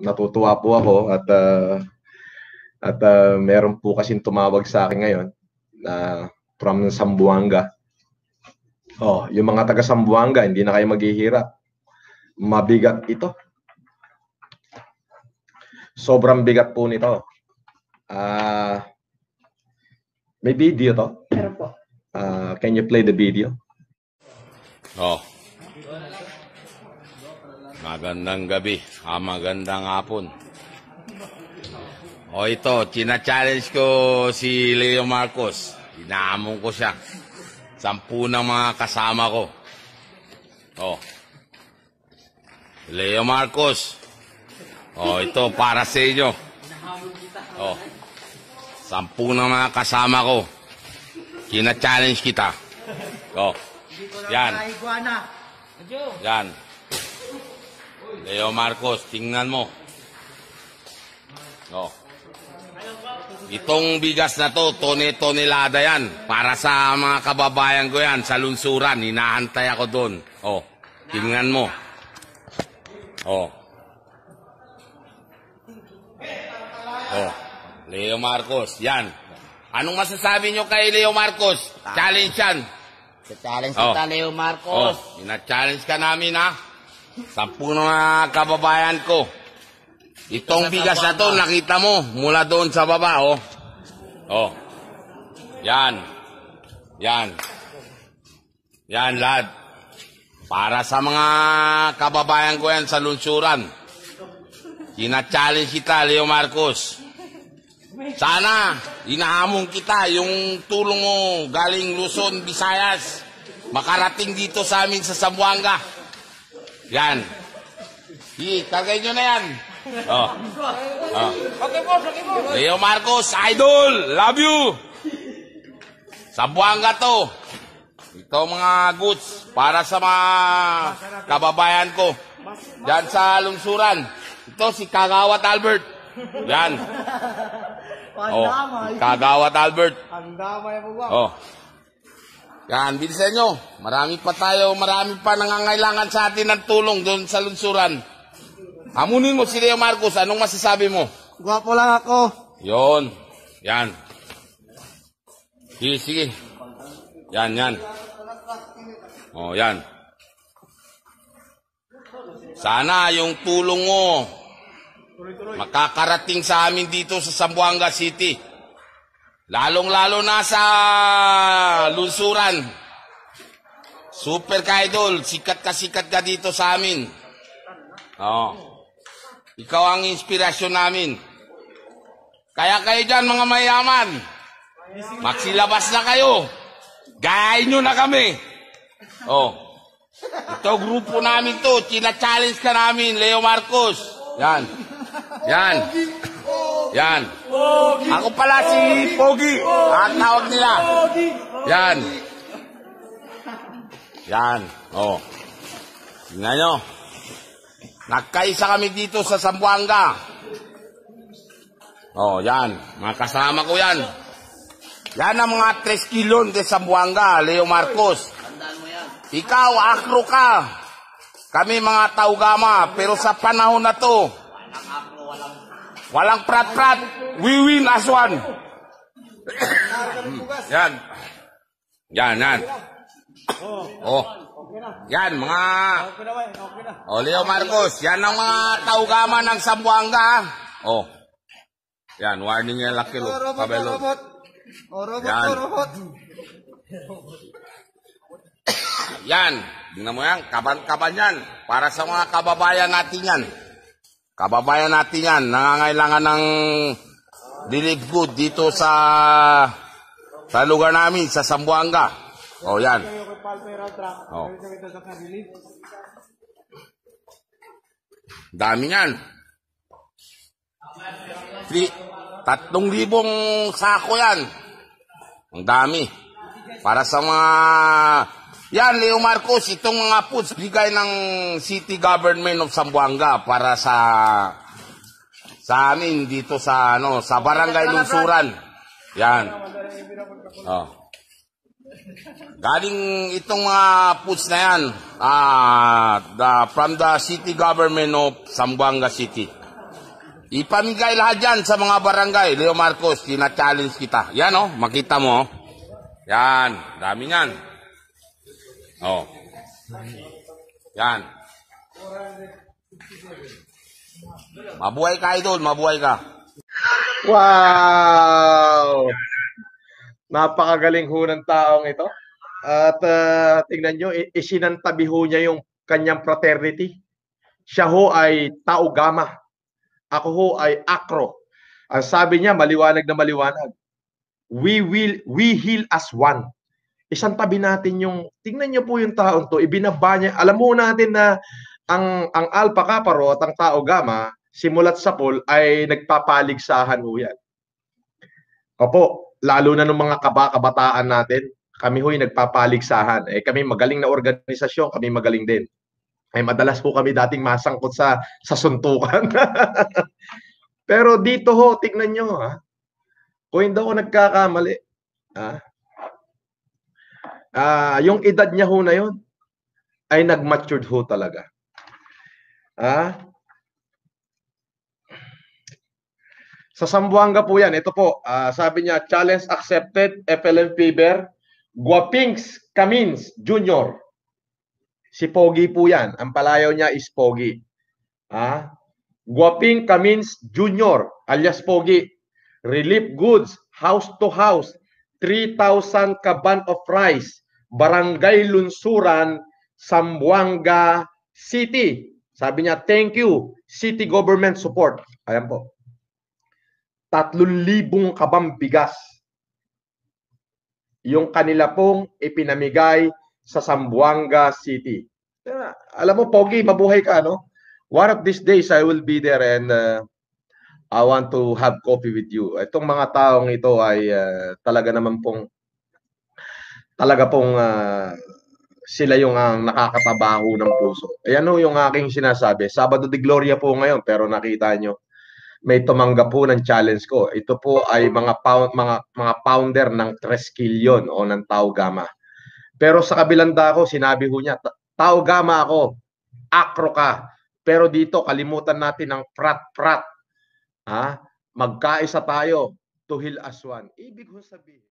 natutuwa po ako at uh, at uh, meron po kasi tumawag sa akin ngayon na uh, from Sambuanga. Oh, yung mga taga Sambuanga, hindi na kayo maghihirap. Mabigat ito. Sobrang bigat po nito. Ah uh, May video to? Pero po. Uh, can you play the video? Oh. Magandang gabi, ah, magandang hapon. O ito, tina-challenge ko si Leo Marcos. Inaamon ko siya. Sampu ng mga kasama ko. O. Leo Marcos. O ito, para sa inyo. O. Sampu ng mga kasama ko. Tina-challenge kita. O. Yan. Yan. Leo Marcos, tingnan mo. Oh. Itong bigas na to, tone-tonelada yan. Para sa mga kababayan ko yan, sa lunsuran, hinahantay ako doon. Oh, tingnan mo. Oh. Oh. Leo Marcos, yan. Anong masasabi nyo kay Leo Marcos? Challenge yan. Sa challenge oh. kita, Leo Marcos. Oh, ina-challenge ka namin, ha? Sa puno mga kababayan ko, itong bigas na to, nakita mo, mula doon sa baba, oh. Oh. Yan. Yan. Yan, lad. Para sa mga kababayan ko yan sa lunsuran. Kina-challenge kita, Leo Marcos. Sana, inahamon kita yung tulong mo galing Luzon, Visayas makarating dito sa amin sa Sambuanga. Yan. Hi, tagay nyo na yan. Oh. Oh. Okay po, okay po. Leo Marcos, idol, love you. Sambuanga to. Ito mga goods para sa mga kababayan ko. Yan sa lungsuran. Ito si Kagawat Albert. Yan. Oh, Kagawat Albert. Ang damay po ba? Oh. Yan, bilisan nyo. Marami pa tayo, marami pa nangangailangan sa atin ng tulong doon sa lunsuran. Amunin mo si Leo Marcos, anong masasabi mo? Gwapo lang ako. Yon. Yan. Sige, sige. Yan, yan. O, oh, yan. Sana yung tulong mo makakarating sa amin dito sa Sambuanga City. Lalong-lalo na sa lusuran. Super ka idol, sikat ka sikat ka dito sa amin. Oo. Ikaw ang inspirasyon namin. Kaya kayo dyan mga mayaman, magsilabas na kayo. Gayahin nyo na kami. Oo. Ito grupo namin to, challenge ka namin, Leo Marcos. Yan. Yan. Yan. Pogi. Ako pala si Pogi. Ang tawag nila. Pogi. Yan. Yan. Oh. Tingnan nyo. Nagkaisa kami dito sa Sambuanga. Oh, yan. Mga ko yan. Yan ang mga 3 kilon de Sambuanga, Leo Marcos. Ikaw, akro ka. Kami mga taugama, pero sa panahon na to, Walang prat-prat, wiwin aswan. yan. Yan, yan. Oh. Yan, mga... Oh, Leo Marcos, yan ang mga taugaman ng Sambuanga. Oh. Yan, warning yan, laki lo. Oh, Kabelo. Oh, robot, oh, yan. Oh, robot. yan. Tingnan mo yan, kaban-kaban yan. Para sa mga kababayan natin yan. Kababayan natin yan, nangangailangan ng relief good dito sa sa lugar namin, sa Sambuanga. O oh, yan. Oh. Dami yan. Three, tatlong libong sako yan. Ang dami. Para sa mga yan, Leo Marcos, itong mga foods bigay ng City Government of Sambuanga para sa sa amin dito sa ano, sa Barangay Lungsuran. Yan. Oh. Galing itong mga puts na yan ah, the, from the City Government of Sambuanga City. Ipamigay lahat yan sa mga barangay. Leo Marcos, tina-challenge kita. Yan oh, makita mo. Oh. Yan, dami yan. Oh. Yan. Mabuhay ka, idol. Mabuhay ka. Wow! Napakagaling ho ng taong ito. At uh, tingnan nyo, isinantabi ho niya yung kanyang fraternity. Siya ho ay tao gama. Ako ho ay akro. Ang sabi niya, maliwanag na maliwanag. We will we heal as one isang tabi natin yung tingnan niyo po yung taon to, ibinaba niya. Alam mo natin na ang ang alpha kappa at ang tao gamma simulat sa pool ay nagpapaligsahan ho yan. Opo, lalo na ng mga kabakabataan natin, kami ho'y nagpapaligsahan. Eh kami magaling na organisasyon, kami magaling din. Ay eh, madalas po kami dating masangkot sa sa suntukan. Pero dito ho, tingnan nyo ha. Kung hindi ako nagkakamali, ha? uh, yung edad niya ho na yon ay nag-matured ho talaga. Ah? sa Sambuanga po yan. Ito po, uh, sabi niya, challenge accepted, FLM Fever, Guapings Camins Jr. Si Pogi po yan. Ang palayaw niya is Pogi. Ah? Guaping Camins Jr. alias Pogi. Relief goods, house to house, 3,000 kaban of rice, Barangay Lunsuran, Sambuanga City. Sabi niya, thank you, city government support. Ayan po. 3,000 kabang bigas yung kanila pong ipinamigay sa Sambuanga City. Alam mo, Pogi, mabuhay ka, no? One of these days, I will be there and uh, I want to have coffee with you. Itong mga taong ito ay uh, talaga naman pong talaga pong uh, sila yung ang ah, nakakatabaho ng puso. Ayan eh, ho yung aking sinasabi. Sabado de Gloria po ngayon pero nakita nyo may tumanggap po ng challenge ko. Ito po ay mga pound, mga mga pounder ng Tresquillion o ng Tau Gamma. Pero sa kabilang dako, sinabi ho niya, Tau Gamma ako, akro ka. Pero dito, kalimutan natin ang prat-prat. Ha? Ah, magkaisa tayo, tuhil aswan. Ibig ko sabihin.